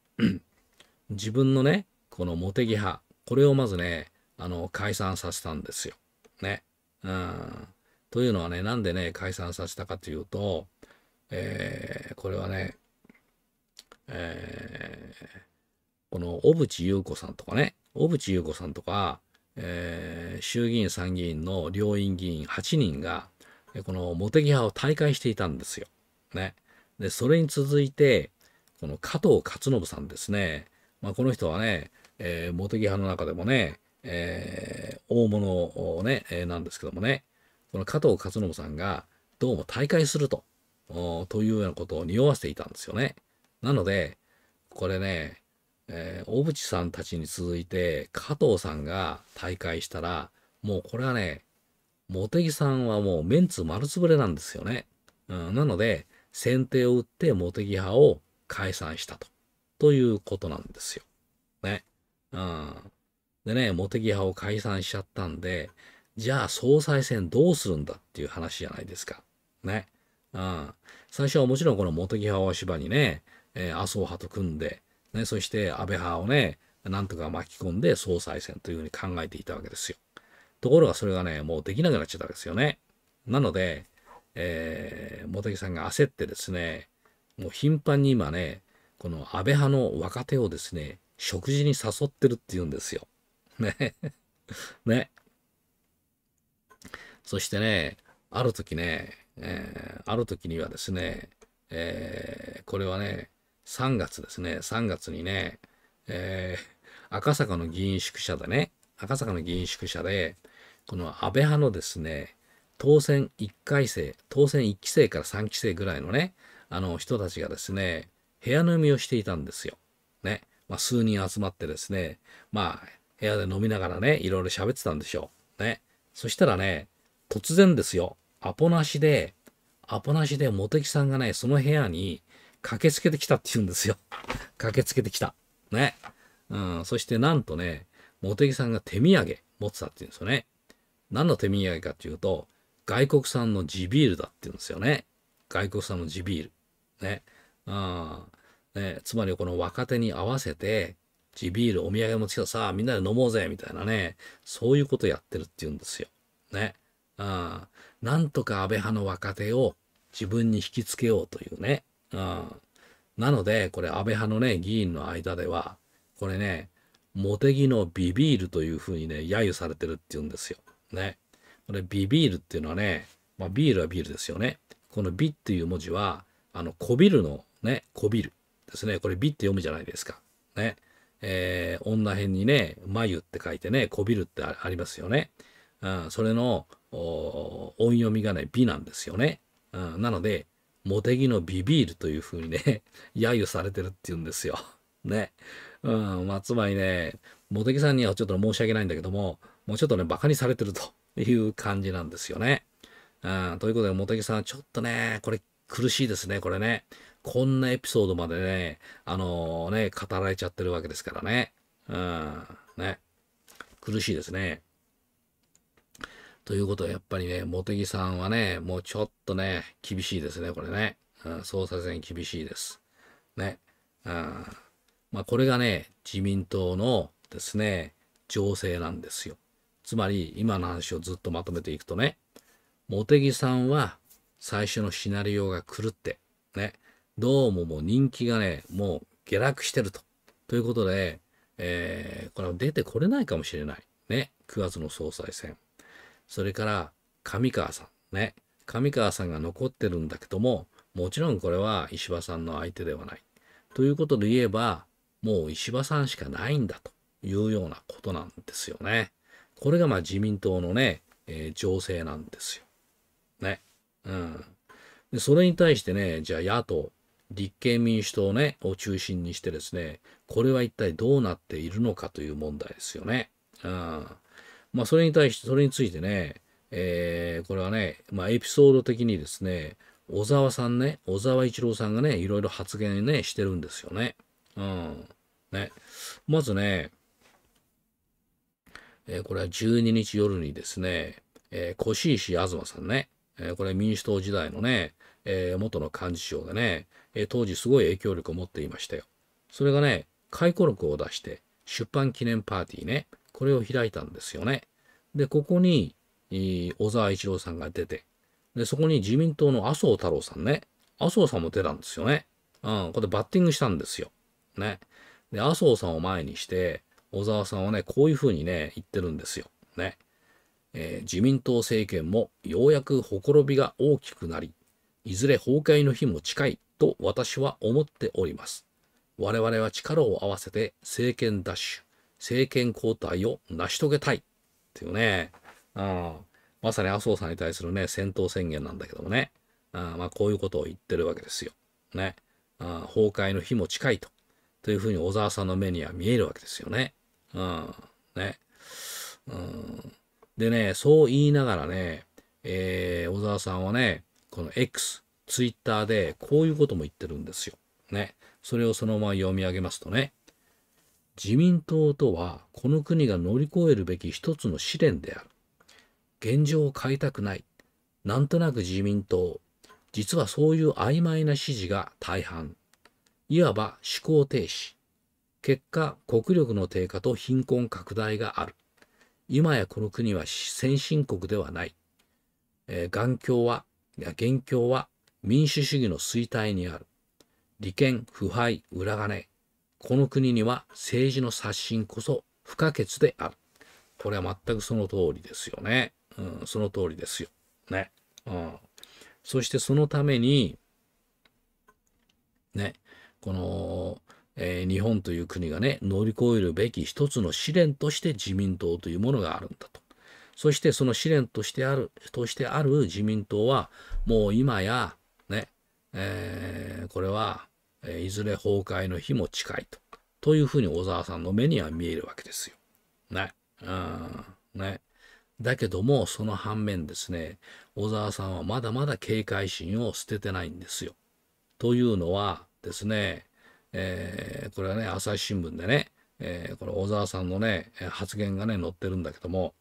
自分のね、この茂木派、これをまずね、あの、解散させたんですよ。ね。うん。というのはね、なんでね、解散させたかというと、えー、これはね、えー、この小渕優子さんとかね、小渕優子さんとか、えー、衆議院参議院の両院議員8人が、この茂木派を退会していたんですよ。ね。で、それに続いて、この加藤勝信さんですね。まあ、この人はね、えー、茂木派の中でもね、えー、大物をね、えー、なんですけどもね、この加藤勝信さんがどうも退会すると、というようなことを匂わせていたんですよね。なので、これね、えー、小渕さんたちに続いて加藤さんが大会したら、もうこれはね、茂木さんはもうメンツ丸つぶれなんですよね。うん、なので、先手を打って茂木派を解散したと。ということなんですよ。ね。うん。でね、茂木派を解散しちゃったんで、じゃあ総裁選どうするんだっていう話じゃないですか。ね。うん。最初はもちろんこの茂木派を芝にね、えー、麻生派と組んで、ね、そして安倍派をね、なんとか巻き込んで総裁選というふうに考えていたわけですよ。ところがそれがね、もうできなくなっちゃったわけですよね。なので、えー、茂木さんが焦ってですね、もう頻繁に今ね、この安倍派の若手をですね、食事に誘ってるって言うんですよ。ね。*laughs* ね。そしてね、ある時ね、えー、ある時にはですね、えー、これはね、3月ですね、3月にね、えー、赤坂の議員宿舎でね、赤坂の議員宿舎で、この安倍派のですね、当選1回生、当選1期生から3期生ぐらいのね、あの人たちがですね、部屋飲みをしていたんですよ。ね。まあ、数人集まってですね、まあ、部屋で飲みながらね、いろいろ喋ってたんでしょう。ね。そしたらね、突然ですよ、アポなしで、アポなしで茂木さんがね、その部屋に駆けつけてきたって言うんですよ。駆けつけてきた。ね。うん。そしてなんとね、茂木さんが手土産持ってたって言うんですよね。何の手土産かっていうと、外国産の地ビールだって言うんですよね。外国産の地ビール。ね。あねつまりこの若手に合わせて、地ビールお土産持ち来たさあ、みんなで飲もうぜみたいなね、そういうことやってるって言うんですよ。ね。あなんとか安倍派の若手を自分に引きつけようというね。うん。なので、これ安倍派のね、議員の間では、これね、茂木のビビールというふうにね、揶揄されてるって言うんですよ。ね。これビビールっていうのはね、まあ、ビールはビールですよね。このビっていう文字は、あの、こびるのね、こびるですね。これビって読むじゃないですか。ね。えー、女編にね、眉って書いてね、こびるってありますよね。うん、それの音読みがね、美なんですよね。うん、なので、茂木のビビールというふうにね、*laughs* 揶揄されてるって言うんですよ。ね。うん、まあ、つまりね、茂木さんにはちょっと申し訳ないんだけども、もうちょっとね、馬鹿にされてるという感じなんですよね。うん、ということで、茂木さん、ちょっとね、これ苦しいですね、これね。こんなエピソードまでね、あのー、ね、語られちゃってるわけですからね。うん、ね。苦しいですね。ということはやっぱりね、茂木さんはね、もうちょっとね、厳しいですね、これね。うん、総裁選厳しいです。ね。うん。まあ、これがね、自民党のですね、情勢なんですよ。つまり、今の話をずっとまとめていくとね、茂木さんは最初のシナリオが狂って、ね、どうももう人気がね、もう下落してると。ということで、えー、これは出てこれないかもしれない。ね、9月の総裁選。それから上川さんね。上川さんが残ってるんだけども、もちろんこれは石破さんの相手ではない。ということで言えば、もう石破さんしかないんだというようなことなんですよね。これがまあ自民党のね、えー、情勢なんですよ。ね。うん。で、それに対してね、じゃあ野党、立憲民主党ね、を中心にしてですね、これは一体どうなっているのかという問題ですよね。うん。まあ、それに対して、それについてね、えー、これはね、まあ、エピソード的にですね、小沢さんね、小沢一郎さんがね、いろいろ発言ね、してるんですよね。うん。ね。まずね、えー、これは12日夜にですね、えー、越石東さんね、えー、これ民主党時代のね、えー、元の幹事長がね、えー、当時すごい影響力を持っていましたよ。それがね、回顧録を出して、出版記念パーティーね、これを開いたんですよね。で、ここに、小沢一郎さんが出て、で、そこに自民党の麻生太郎さんね、麻生さんも出たんですよね。うん、これバッティングしたんですよ。ね。で、麻生さんを前にして、小沢さんはね、こういうふうにね、言ってるんですよ。ね。えー、自民党政権もようやくほころびが大きくなり、いずれ崩壊の日も近いと私は思っております。我々は力を合わせて政権奪取、政権交代を成し遂げたいっていうね、うん、まさに麻生さんに対するね、戦闘宣言なんだけどもね、うん、まあこういうことを言ってるわけですよ。ね、うん、崩壊の日も近いと、というふうに小沢さんの目には見えるわけですよね。うん、ね。でね、そう言いながらね、えー、小沢さんはね、この X、Twitter でこういうことも言ってるんですよ。ね。それをそのまま読み上げますとね、自民党とはこの国が乗り越えるべき一つの試練である。現状を変えたくない。なんとなく自民党。実はそういう曖昧な支持が大半。いわば思考停止。結果、国力の低下と貧困拡大がある。今やこの国は先進国ではない。えー、眼鏡は、いや、元凶は民主主義の衰退にある。利権、腐敗、裏金、この国には政治の刷新こそ不可欠である。これは全くその通りですよね。うん、その通りですよ。ね。うん。そしてそのために、ね、この、えー、日本という国がね、乗り越えるべき一つの試練として自民党というものがあるんだと。そしてその試練としてある、としてある自民党は、もう今や、ね、えー、これは、えいずれ崩壊の日も近いと。というふうに小沢さんの目には見えるわけですよ。ね。うん。ね。だけども、その反面ですね、小沢さんはまだまだ警戒心を捨ててないんですよ。というのはですね、えー、これはね、朝日新聞でね、えー、これ小沢さんのね、発言がね、載ってるんだけども、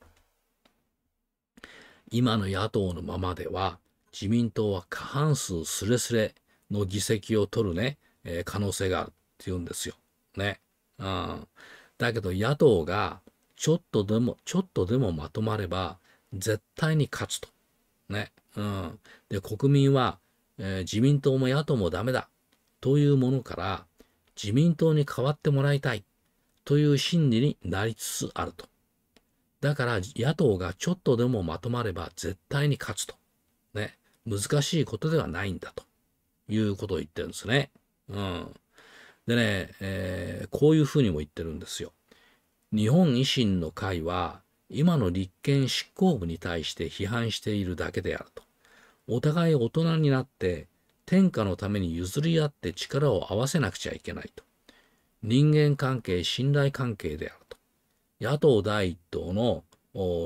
今の野党のままでは、自民党は過半数すれすれの議席を取るね、えー、可能性があるって言うんですよ。ね。うん。だけど野党がちょっとでも、ちょっとでもまとまれば、絶対に勝つと。ね。うん。で、国民は、えー、自民党も野党もダメだ。というものから、自民党に代わってもらいたい。という心理になりつつあると。だから、野党がちょっとでもまとまれば、絶対に勝つと。ね。難しいことではないんだと。いうことを言ってるんですね。うん。でね、えー、こういうふうにも言ってるんですよ。日本維新の会は、今の立憲執行部に対して批判しているだけであると。お互い大人になって、天下のために譲り合って力を合わせなくちゃいけないと。人間関係、信頼関係であると。野党第一党の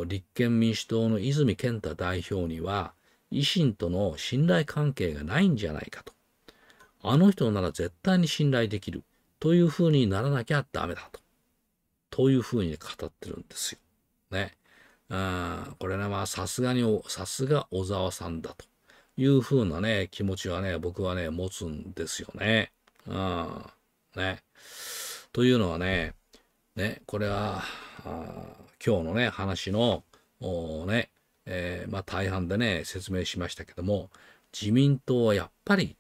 立憲民主党の泉健太代表には、維新との信頼関係がないんじゃないかと。あの人なら絶対に信頼できるというふうにならなきゃダメだと。というふうに語ってるんですよ。ね。うんこれね、まあ、さすがに、さすが小沢さんだというふうなね、気持ちはね、僕はね、持つんですよね。うん。ね。というのはね、ね、これは、今日のね、話の、ね、えー、まあ、大半でね、説明しましたけども、自民党はやっぱり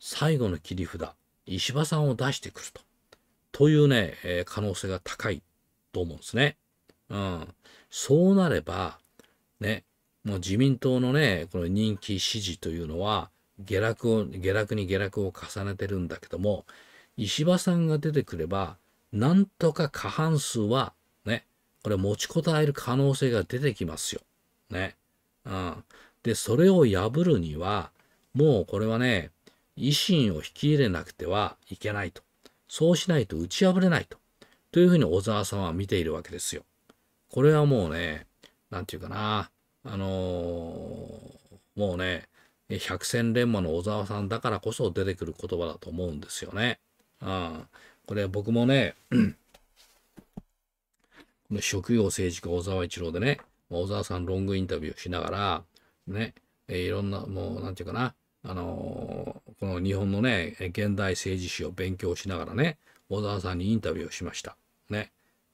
最後の切り札、石破さんを出してくると。というね、えー、可能性が高いと思うんですね。うん。そうなれば、ね、もう自民党のね、この人気支持というのは、下落を、下落に下落を重ねてるんだけども、石破さんが出てくれば、なんとか過半数は、ね、これ持ちこたえる可能性が出てきますよ。ね。うん。で、それを破るには、もうこれはね、維新を引き入れなくてはいけないと。そうしないと打ち破れないと。というふうに小沢さんは見ているわけですよ。これはもうね、なんていうかな、あのー、もうね、百戦錬磨の小沢さんだからこそ出てくる言葉だと思うんですよね。あこれ僕もね、*clears throat* この職業政治家小沢一郎でね、小沢さんロングインタビューしながら、ね、いろんな、もう、なんていうかな、あのこの日本のね、現代政治史を勉強しながらね、小沢さんにインタビューをしました。ね。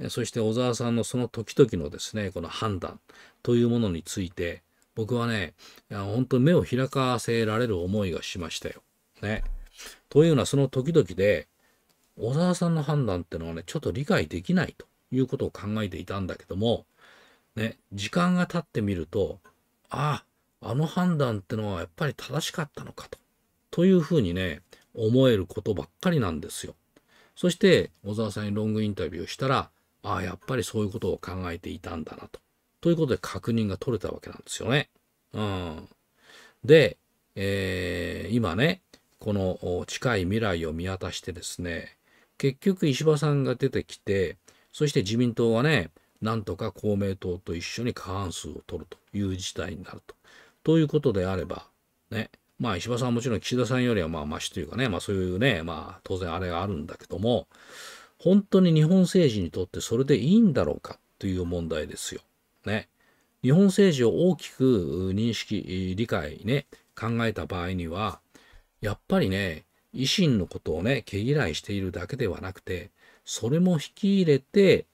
そして小沢さんのその時々のですね、この判断というものについて、僕はね、本当に目を開かせられる思いがしましたよ。ね。というのはその時々で、小沢さんの判断ってのはね、ちょっと理解できないということを考えていたんだけども、ね、時間が経ってみると、ああ、あの判断ってのはやっぱり正しかったのかと。というふうにね、思えることばっかりなんですよ。そして、小沢さんにロングインタビューしたら、ああ、やっぱりそういうことを考えていたんだなと。ということで確認が取れたわけなんですよね。うん。で、えー、今ね、この近い未来を見渡してですね、結局石破さんが出てきて、そして自民党はね、なんとか公明党と一緒に過半数を取るという事態になると。ということであれば、ね、まあ石破さんはもちろん岸田さんよりはまあマシというかね、まあそういうね、まあ当然あれがあるんだけども、本当に日本政治にとってそれでいいんだろうかという問題ですよ。ね。日本政治を大きく認識、理解ね、考えた場合には、やっぱりね、維新のことをね、毛嫌いしているだけではなくて、それも引き入れて、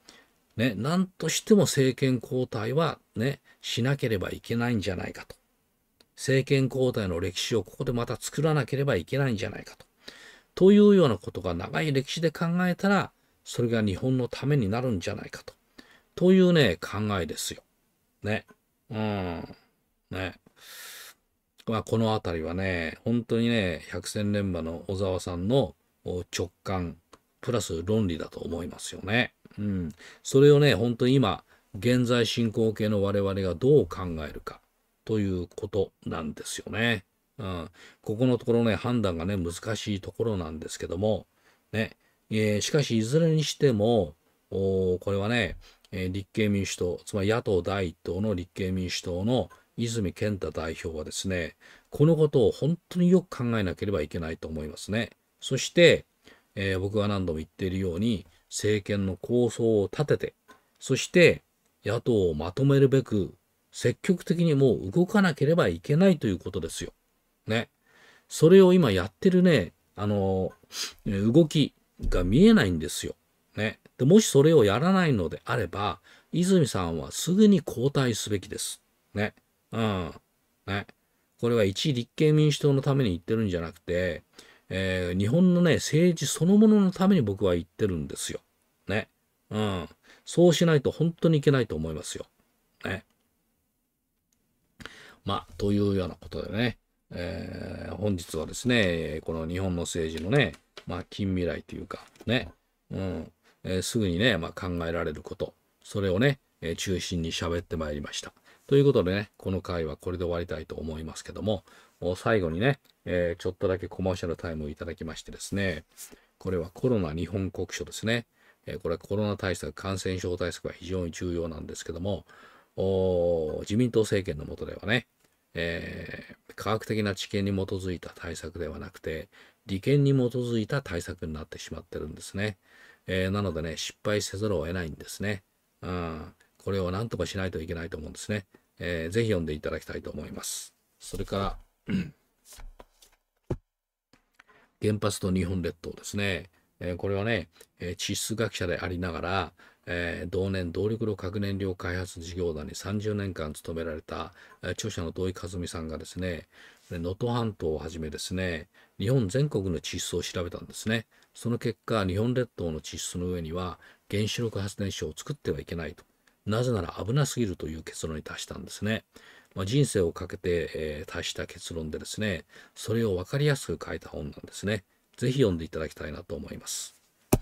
ね、なんとしても政権交代はね、しなければいけないんじゃないかと。政権交代の歴史をここでまた作らなければいけないんじゃないかと。というようなことが長い歴史で考えたら、それが日本のためになるんじゃないかと。というね、考えですよ。ね。うん。ね。まあ、このあたりはね、本当にね、百戦錬磨の小沢さんの直感、プラス論理だと思いますよね。うん。それをね、本当に今、現在進行形の我々がどう考えるか。ということなんですよね。うん、ここのところね、判断がね、難しいところなんですけども、ね、えー、しかし、いずれにしても、おこれはね、えー、立憲民主党、つまり野党第一党の立憲民主党の泉健太代表はですね、このことを本当によく考えなければいけないと思いますね。そして、えー、僕が何度も言っているように、政権の構想を立てて、そして野党をまとめるべく積極的にもう動かなければいけないということですよ。ね。それを今やってるね、あの、動きが見えないんですよ。ね。でもしそれをやらないのであれば、泉さんはすぐに交代すべきです。ね。うん。ね。これは一立憲民主党のために言ってるんじゃなくて、えー、日本のね、政治そのもののために僕は言ってるんですよ。ね。うん。そうしないと本当にいけないと思いますよ。まあ、というようなことでね、えー、本日はですね、この日本の政治のね、まあ、近未来というか、ね、うん、えー、すぐにね、まあ、考えられること、それをね、えー、中心に喋ってまいりました。ということでね、この回はこれで終わりたいと思いますけども、も最後にね、えー、ちょっとだけコマーシャルタイムをいただきましてですね、これはコロナ日本国書ですね。えこれはコロナ対策、感染症対策は非常に重要なんですけども、自民党政権の下ではね、えー、科学的な知見に基づいた対策ではなくて利権に基づいた対策になってしまってるんですね、えー、なのでね失敗せざるを得ないんですね、うん、これを何とかしないといけないと思うんですね、えー、ぜひ読んでいただきたいと思いますそれから、*clears throat* 原発と日本列島ですね、えー、これはね、え地質学者でありながら、えー、同年動力炉核燃料開発事業団に30年間勤められた、えー、著者の土井和美さんがですね能登半島をはじめですね日本全国の地質を調べたんですねその結果日本列島の地質の上には原子力発電所を作ってはいけないとなぜなら危なすぎるという結論に達したんですね、まあ、人生をかけて、えー、達した結論でですねそれを分かりやすく書いた本なんですね是非読んでいただきたいなと思います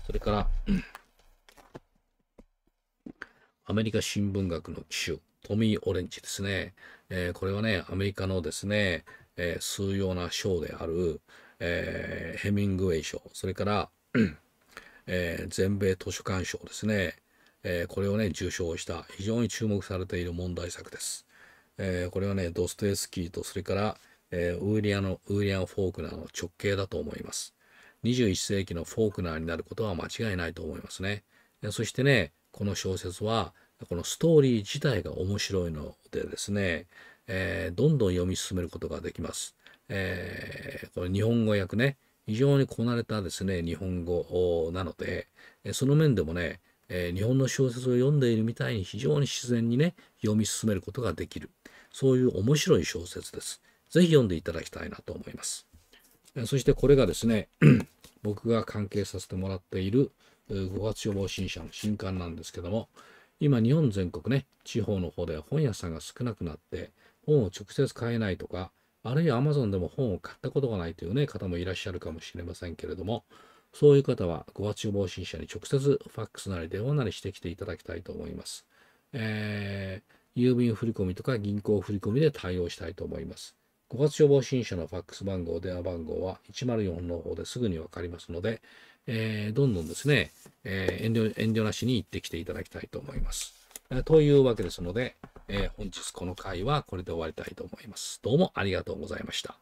それから、アメリカ新聞学の機種、トミー・オレンジですね。えー、これはね、アメリカのですね、えー、数様な賞である、えー、ヘミングウェイ賞、それから、え全米図書館賞ですね、えこれをね、受賞した非常に注目されている問題作です。えこれはね、ドストエスキーと、それから、えウーリアの、ウーリアン・フォークナーの直径だと思います。21世紀のフォークナーになることは間違いないと思いますね。そしてね、この小説はこのストーリー自体が面白いのでですね、えー、どんどん読み進めることができます。えー、これ日本語訳ね、非常にこなれたですね、日本語なので、その面でもね、えー、日本の小説を読んでいるみたいに非常に自然にね、読み進めることができる。そういう面白い小説です。ぜひ読んでいただきたいなと思います。そしてこれがですね、*clears throat* 僕が関係させてもらっている、5月予防新社の新刊なんですけども、今日本全国ね、地方の方では本屋さんが少なくなって、本を直接買えないとか、あるいは Amazon でも本を買ったことがないというね、方もいらっしゃるかもしれませんけれども、そういう方は5月予防新社に直接ファックスなり電話なりしてきていただきたいと思います。えー、郵便振込とか銀行振込で対応したいと思います。5月予防新社のファックス番号、電話番号は104の方ですぐにわかりますので、えー、どんどんですね、えー、遠慮、遠慮なしに行ってきていただきたいと思います。というわけですので、えー、本日この回はこれで終わりたいと思います。どうもありがとうございました。